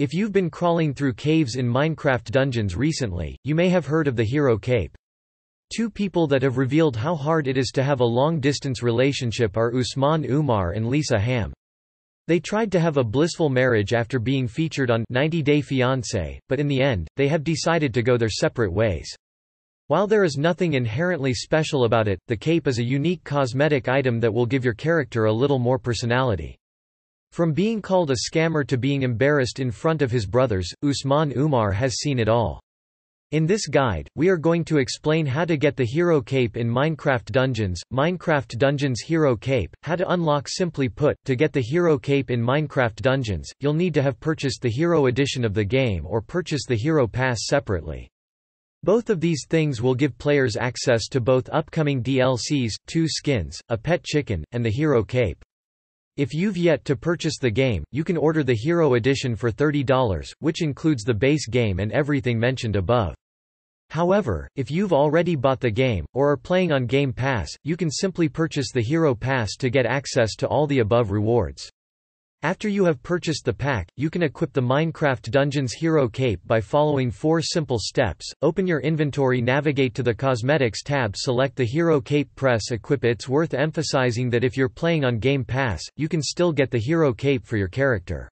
If you've been crawling through caves in Minecraft dungeons recently, you may have heard of the Hero Cape. Two people that have revealed how hard it is to have a long-distance relationship are Usman Umar and Lisa Ham. They tried to have a blissful marriage after being featured on 90 Day Fiancé, but in the end, they have decided to go their separate ways. While there is nothing inherently special about it, the cape is a unique cosmetic item that will give your character a little more personality. From being called a scammer to being embarrassed in front of his brothers, Usman Umar has seen it all. In this guide, we are going to explain how to get the hero cape in Minecraft Dungeons, Minecraft Dungeons Hero Cape, how to unlock simply put, to get the hero cape in Minecraft Dungeons, you'll need to have purchased the hero edition of the game or purchase the hero pass separately. Both of these things will give players access to both upcoming DLCs, two skins, a pet chicken, and the hero cape. If you've yet to purchase the game, you can order the Hero Edition for $30, which includes the base game and everything mentioned above. However, if you've already bought the game, or are playing on Game Pass, you can simply purchase the Hero Pass to get access to all the above rewards. After you have purchased the pack, you can equip the Minecraft Dungeons Hero Cape by following four simple steps. Open your inventory navigate to the Cosmetics tab select the Hero Cape press equip It's worth emphasizing that if you're playing on Game Pass, you can still get the Hero Cape for your character.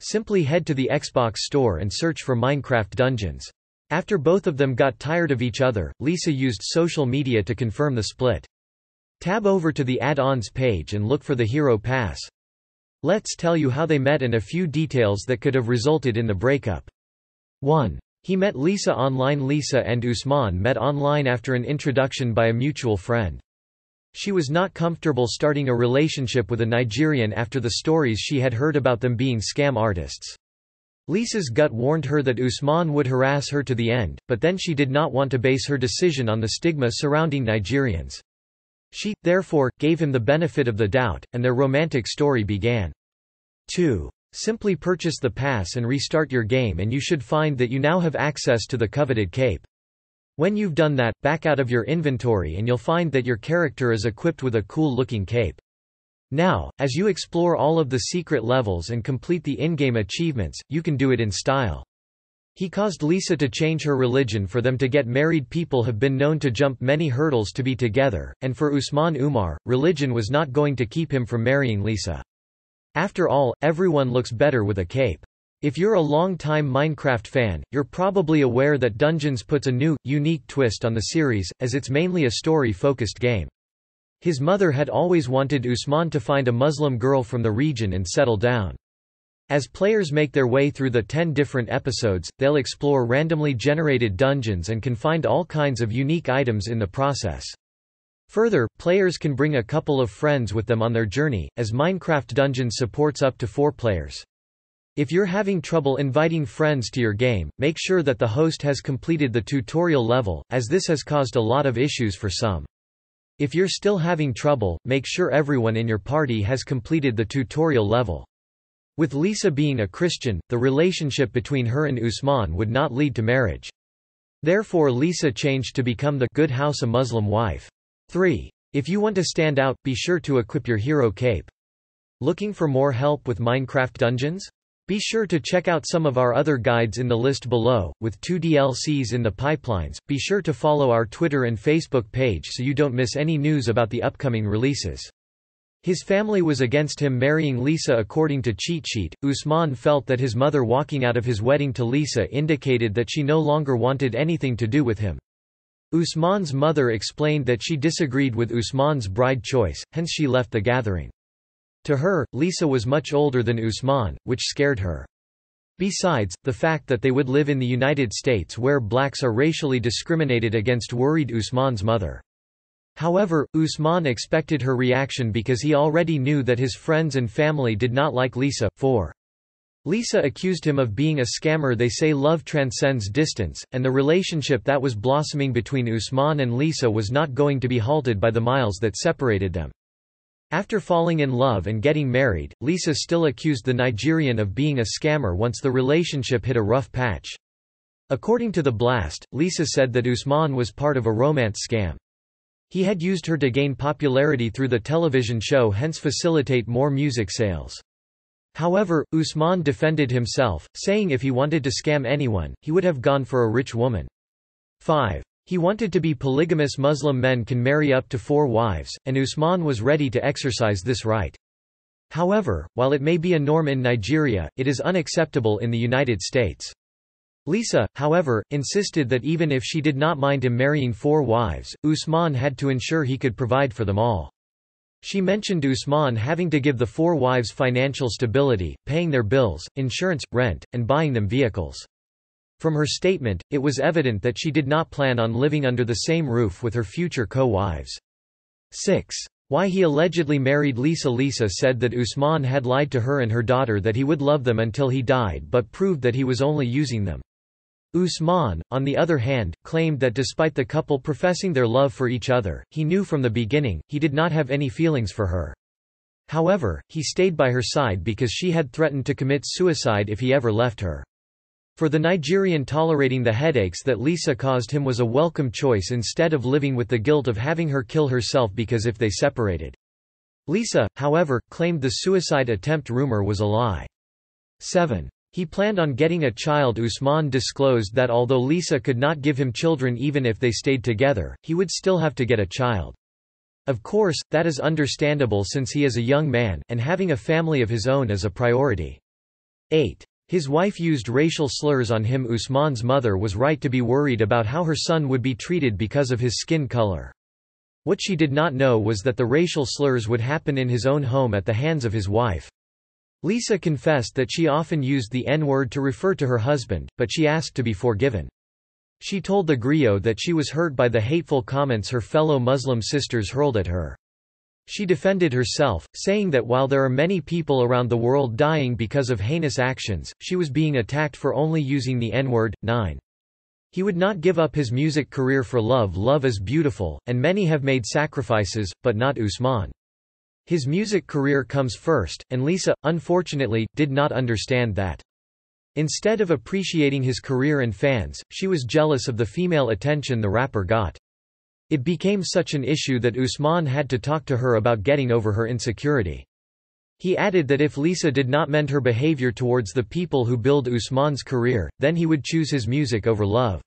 Simply head to the Xbox store and search for Minecraft Dungeons. After both of them got tired of each other, Lisa used social media to confirm the split. Tab over to the add-ons page and look for the Hero Pass. Let's tell you how they met and a few details that could have resulted in the breakup. 1. He met Lisa online Lisa and Usman met online after an introduction by a mutual friend. She was not comfortable starting a relationship with a Nigerian after the stories she had heard about them being scam artists. Lisa's gut warned her that Usman would harass her to the end, but then she did not want to base her decision on the stigma surrounding Nigerians. She, therefore, gave him the benefit of the doubt, and their romantic story began. 2. Simply purchase the pass and restart your game and you should find that you now have access to the coveted cape. When you've done that, back out of your inventory and you'll find that your character is equipped with a cool-looking cape. Now, as you explore all of the secret levels and complete the in-game achievements, you can do it in style. He caused Lisa to change her religion for them to get married people have been known to jump many hurdles to be together, and for Usman Umar, religion was not going to keep him from marrying Lisa. After all, everyone looks better with a cape. If you're a long-time Minecraft fan, you're probably aware that Dungeons puts a new, unique twist on the series, as it's mainly a story-focused game. His mother had always wanted Usman to find a Muslim girl from the region and settle down. As players make their way through the ten different episodes, they'll explore randomly generated dungeons and can find all kinds of unique items in the process. Further, players can bring a couple of friends with them on their journey, as Minecraft Dungeons supports up to four players. If you're having trouble inviting friends to your game, make sure that the host has completed the tutorial level, as this has caused a lot of issues for some. If you're still having trouble, make sure everyone in your party has completed the tutorial level. With Lisa being a Christian, the relationship between her and Usman would not lead to marriage. Therefore Lisa changed to become the good house a Muslim wife. 3. If you want to stand out, be sure to equip your hero cape. Looking for more help with Minecraft Dungeons? Be sure to check out some of our other guides in the list below, with two DLCs in the pipelines. Be sure to follow our Twitter and Facebook page so you don't miss any news about the upcoming releases. His family was against him marrying Lisa according to cheat sheet. Usman felt that his mother walking out of his wedding to Lisa indicated that she no longer wanted anything to do with him. Usman's mother explained that she disagreed with Usman's bride choice, hence she left the gathering. To her, Lisa was much older than Usman, which scared her. Besides, the fact that they would live in the United States where blacks are racially discriminated against worried Usman's mother. However, Usman expected her reaction because he already knew that his friends and family did not like Lisa, for Lisa accused him of being a scammer they say love transcends distance, and the relationship that was blossoming between Usman and Lisa was not going to be halted by the miles that separated them. After falling in love and getting married, Lisa still accused the Nigerian of being a scammer once the relationship hit a rough patch. According to The Blast, Lisa said that Usman was part of a romance scam. He had used her to gain popularity through the television show hence facilitate more music sales. However, Usman defended himself, saying if he wanted to scam anyone, he would have gone for a rich woman. 5. He wanted to be polygamous Muslim men can marry up to four wives, and Usman was ready to exercise this right. However, while it may be a norm in Nigeria, it is unacceptable in the United States. Lisa, however, insisted that even if she did not mind him marrying four wives, Usman had to ensure he could provide for them all. She mentioned Usman having to give the four wives financial stability, paying their bills, insurance, rent, and buying them vehicles. From her statement, it was evident that she did not plan on living under the same roof with her future co-wives. 6. Why he allegedly married Lisa Lisa said that Usman had lied to her and her daughter that he would love them until he died but proved that he was only using them. Usman, on the other hand, claimed that despite the couple professing their love for each other, he knew from the beginning, he did not have any feelings for her. However, he stayed by her side because she had threatened to commit suicide if he ever left her. For the Nigerian tolerating the headaches that Lisa caused him was a welcome choice instead of living with the guilt of having her kill herself because if they separated. Lisa, however, claimed the suicide attempt rumor was a lie. 7. He planned on getting a child Usman disclosed that although Lisa could not give him children even if they stayed together, he would still have to get a child. Of course, that is understandable since he is a young man, and having a family of his own is a priority. 8. His wife used racial slurs on him Usman's mother was right to be worried about how her son would be treated because of his skin color. What she did not know was that the racial slurs would happen in his own home at the hands of his wife. Lisa confessed that she often used the N-word to refer to her husband, but she asked to be forgiven. She told the griot that she was hurt by the hateful comments her fellow Muslim sisters hurled at her. She defended herself, saying that while there are many people around the world dying because of heinous actions, she was being attacked for only using the N-word. 9. He would not give up his music career for love Love is beautiful, and many have made sacrifices, but not Usman. His music career comes first, and Lisa, unfortunately, did not understand that. Instead of appreciating his career and fans, she was jealous of the female attention the rapper got. It became such an issue that Usman had to talk to her about getting over her insecurity. He added that if Lisa did not mend her behavior towards the people who build Usman's career, then he would choose his music over love.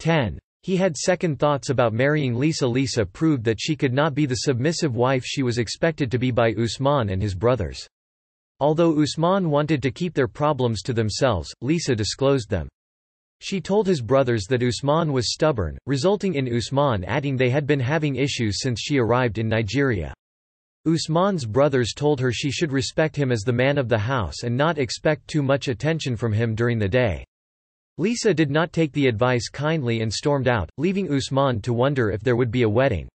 10. He had second thoughts about marrying Lisa. Lisa proved that she could not be the submissive wife she was expected to be by Usman and his brothers. Although Usman wanted to keep their problems to themselves, Lisa disclosed them. She told his brothers that Usman was stubborn, resulting in Usman adding they had been having issues since she arrived in Nigeria. Usman's brothers told her she should respect him as the man of the house and not expect too much attention from him during the day. Lisa did not take the advice kindly and stormed out, leaving Usman to wonder if there would be a wedding.